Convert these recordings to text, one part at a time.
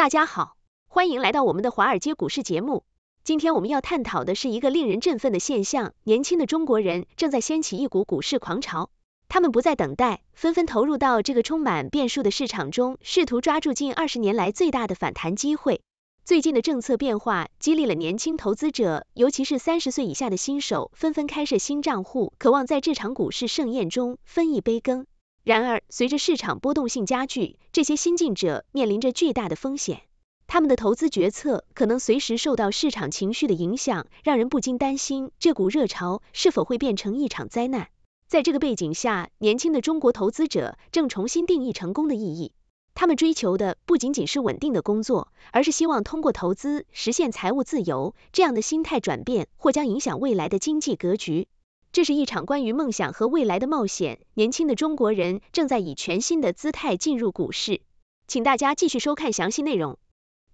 大家好，欢迎来到我们的华尔街股市节目。今天我们要探讨的是一个令人振奋的现象：年轻的中国人正在掀起一股股市狂潮。他们不再等待，纷纷投入到这个充满变数的市场中，试图抓住近二十年来最大的反弹机会。最近的政策变化激励了年轻投资者，尤其是三十岁以下的新手，纷纷开设新账户，渴望在这场股市盛宴中分一杯羹。然而，随着市场波动性加剧，这些新进者面临着巨大的风险。他们的投资决策可能随时受到市场情绪的影响，让人不禁担心这股热潮是否会变成一场灾难。在这个背景下，年轻的中国投资者正重新定义成功的意义。他们追求的不仅仅是稳定的工作，而是希望通过投资实现财务自由。这样的心态转变或将影响未来的经济格局。这是一场关于梦想和未来的冒险。年轻的中国人正在以全新的姿态进入股市，请大家继续收看详细内容。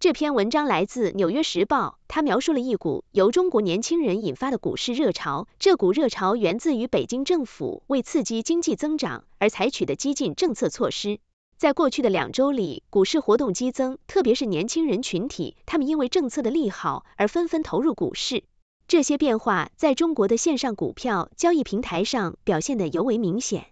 这篇文章来自《纽约时报》，它描述了一股由中国年轻人引发的股市热潮。这股热潮源自于北京政府为刺激经济增长而采取的激进政策措施。在过去的两周里，股市活动激增，特别是年轻人群体，他们因为政策的利好而纷纷投入股市。这些变化在中国的线上股票交易平台上表现得尤为明显。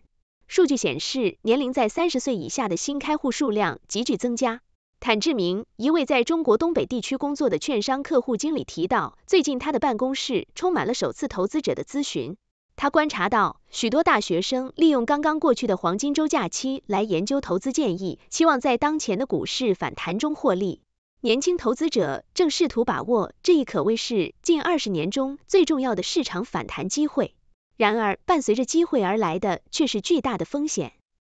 数据显示，年龄在三十岁以下的新开户数量急剧增加。坦志明，一位在中国东北地区工作的券商客户经理提到，最近他的办公室充满了首次投资者的咨询。他观察到，许多大学生利用刚刚过去的黄金周假期来研究投资建议，期望在当前的股市反弹中获利。年轻投资者正试图把握这一可谓是近二十年中最重要的市场反弹机会。然而，伴随着机会而来的却是巨大的风险。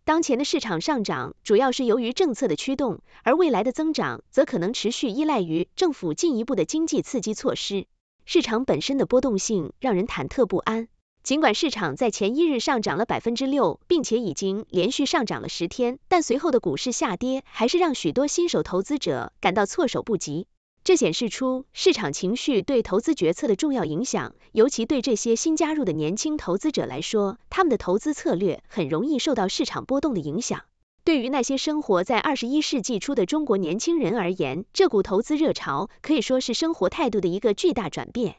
当前的市场上涨主要是由于政策的驱动，而未来的增长则可能持续依赖于政府进一步的经济刺激措施。市场本身的波动性让人忐忑不安。尽管市场在前一日上涨了百分之六，并且已经连续上涨了十天，但随后的股市下跌还是让许多新手投资者感到措手不及。这显示出市场情绪对投资决策的重要影响，尤其对这些新加入的年轻投资者来说，他们的投资策略很容易受到市场波动的影响。对于那些生活在二十一世纪初的中国年轻人而言，这股投资热潮可以说是生活态度的一个巨大转变。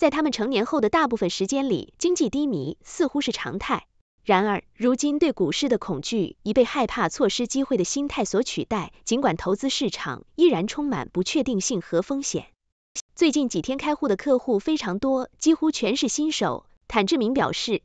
在他们成年后的大部分时间里，经济低迷似乎是常态。然而，如今对股市的恐惧已被害怕错失机会的心态所取代。尽管投资市场依然充满不确定性和风险，最近几天开户的客户非常多，几乎全是新手。坦志明表示，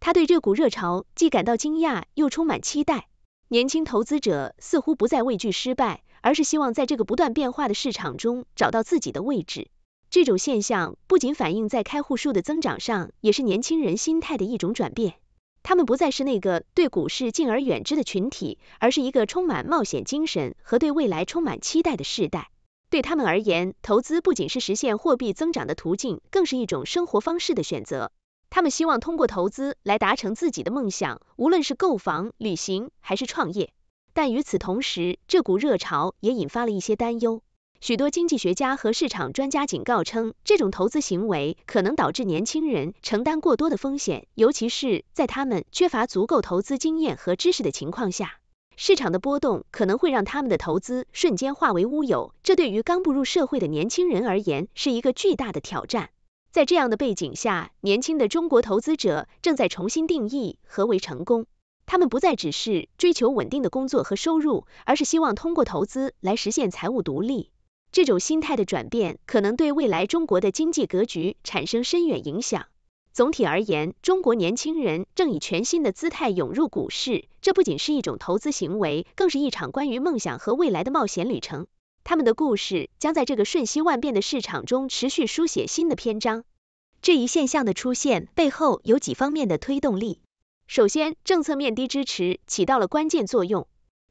他对这股热潮既感到惊讶，又充满期待。年轻投资者似乎不再畏惧失败，而是希望在这个不断变化的市场中找到自己的位置。这种现象不仅反映在开户数的增长上，也是年轻人心态的一种转变。他们不再是那个对股市敬而远之的群体，而是一个充满冒险精神和对未来充满期待的世代。对他们而言，投资不仅是实现货币增长的途径，更是一种生活方式的选择。他们希望通过投资来达成自己的梦想，无论是购房、旅行还是创业。但与此同时，这股热潮也引发了一些担忧。许多经济学家和市场专家警告称，这种投资行为可能导致年轻人承担过多的风险，尤其是在他们缺乏足够投资经验和知识的情况下，市场的波动可能会让他们的投资瞬间化为乌有。这对于刚步入社会的年轻人而言是一个巨大的挑战。在这样的背景下，年轻的中国投资者正在重新定义何为成功。他们不再只是追求稳定的工作和收入，而是希望通过投资来实现财务独立。这种心态的转变，可能对未来中国的经济格局产生深远影响。总体而言，中国年轻人正以全新的姿态涌入股市，这不仅是一种投资行为，更是一场关于梦想和未来的冒险旅程。他们的故事将在这个瞬息万变的市场中持续书写新的篇章。这一现象的出现背后有几方面的推动力。首先，政策面的支持起到了关键作用。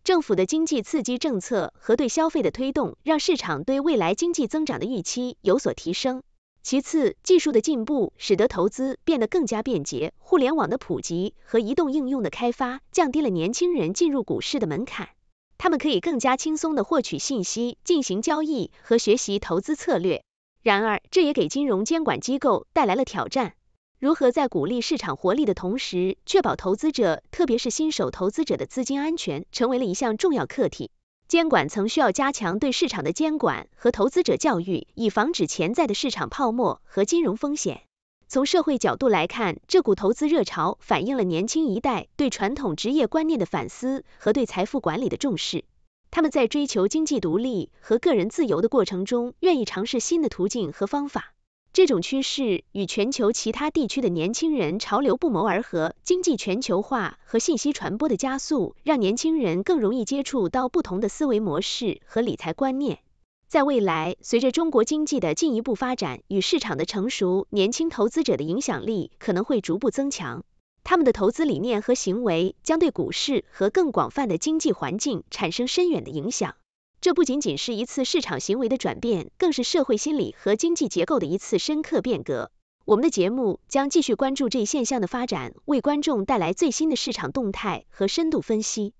政府的经济刺激政策和对消费的推动，让市场对未来经济增长的预期有所提升。其次，技术的进步使得投资变得更加便捷，互联网的普及和移动应用的开发，降低了年轻人进入股市的门槛。他们可以更加轻松地获取信息、进行交易和学习投资策略。然而，这也给金融监管机构带来了挑战。如何在鼓励市场活力的同时，确保投资者，特别是新手投资者的资金安全，成为了一项重要课题。监管层需要加强对市场的监管和投资者教育，以防止潜在的市场泡沫和金融风险。从社会角度来看，这股投资热潮反映了年轻一代对传统职业观念的反思和对财富管理的重视。他们在追求经济独立和个人自由的过程中，愿意尝试新的途径和方法。这种趋势与全球其他地区的年轻人潮流不谋而合。经济全球化和信息传播的加速，让年轻人更容易接触到不同的思维模式和理财观念。在未来，随着中国经济的进一步发展与市场的成熟，年轻投资者的影响力可能会逐步增强。他们的投资理念和行为将对股市和更广泛的经济环境产生深远的影响。这不仅仅是一次市场行为的转变，更是社会心理和经济结构的一次深刻变革。我们的节目将继续关注这一现象的发展，为观众带来最新的市场动态和深度分析。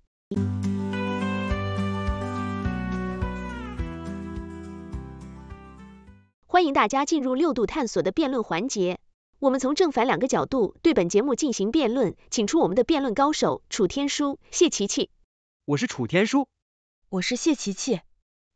欢迎大家进入六度探索的辩论环节。我们从正反两个角度对本节目进行辩论，请出我们的辩论高手楚天舒、谢琪琪。我是楚天舒。我是谢琪琪。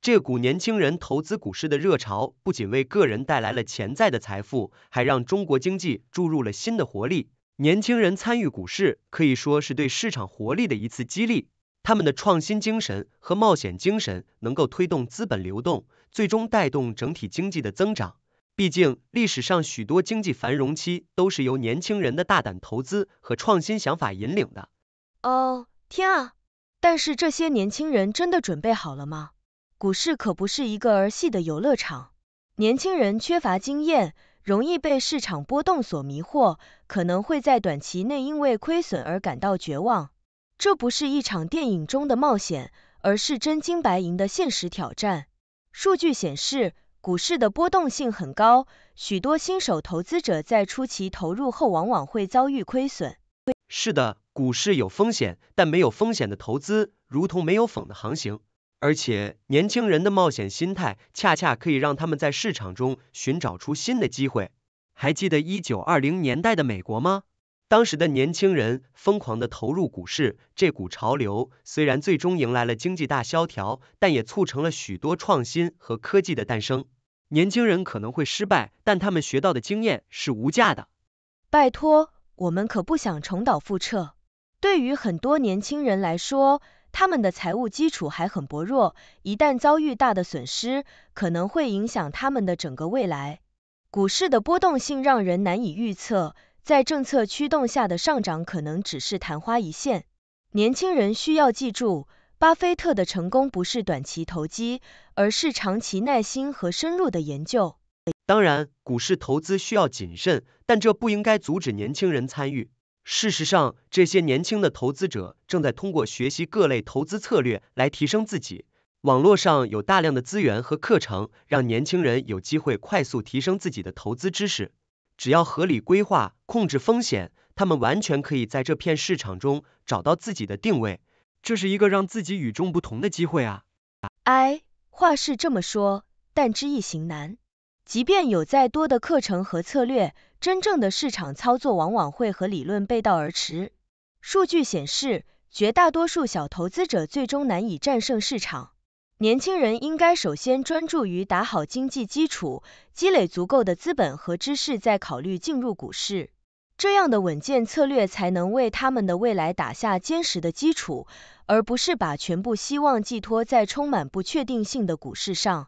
这股年轻人投资股市的热潮，不仅为个人带来了潜在的财富，还让中国经济注入了新的活力。年轻人参与股市，可以说是对市场活力的一次激励。他们的创新精神和冒险精神，能够推动资本流动，最终带动整体经济的增长。毕竟，历史上许多经济繁荣期，都是由年轻人的大胆投资和创新想法引领的。哦，天啊！但是这些年轻人真的准备好了吗？股市可不是一个儿戏的游乐场。年轻人缺乏经验，容易被市场波动所迷惑，可能会在短期内因为亏损而感到绝望。这不是一场电影中的冒险，而是真金白银的现实挑战。数据显示，股市的波动性很高，许多新手投资者在初期投入后往往会遭遇亏损。是的，股市有风险，但没有风险的投资如同没有风的航行。而且，年轻人的冒险心态恰恰可以让他们在市场中寻找出新的机会。还记得一九二零年代的美国吗？当时的年轻人疯狂的投入股市，这股潮流虽然最终迎来了经济大萧条，但也促成了许多创新和科技的诞生。年轻人可能会失败，但他们学到的经验是无价的。拜托。我们可不想重蹈覆辙。对于很多年轻人来说，他们的财务基础还很薄弱，一旦遭遇大的损失，可能会影响他们的整个未来。股市的波动性让人难以预测，在政策驱动下的上涨可能只是昙花一现。年轻人需要记住，巴菲特的成功不是短期投机，而是长期耐心和深入的研究。当然，股市投资需要谨慎，但这不应该阻止年轻人参与。事实上，这些年轻的投资者正在通过学习各类投资策略来提升自己。网络上有大量的资源和课程，让年轻人有机会快速提升自己的投资知识。只要合理规划、控制风险，他们完全可以在这片市场中找到自己的定位。这是一个让自己与众不同的机会啊！哎，话是这么说，但知易行难。即便有再多的课程和策略，真正的市场操作往往会和理论背道而驰。数据显示，绝大多数小投资者最终难以战胜市场。年轻人应该首先专注于打好经济基础，积累足够的资本和知识，再考虑进入股市。这样的稳健策略才能为他们的未来打下坚实的基础，而不是把全部希望寄托在充满不确定性的股市上。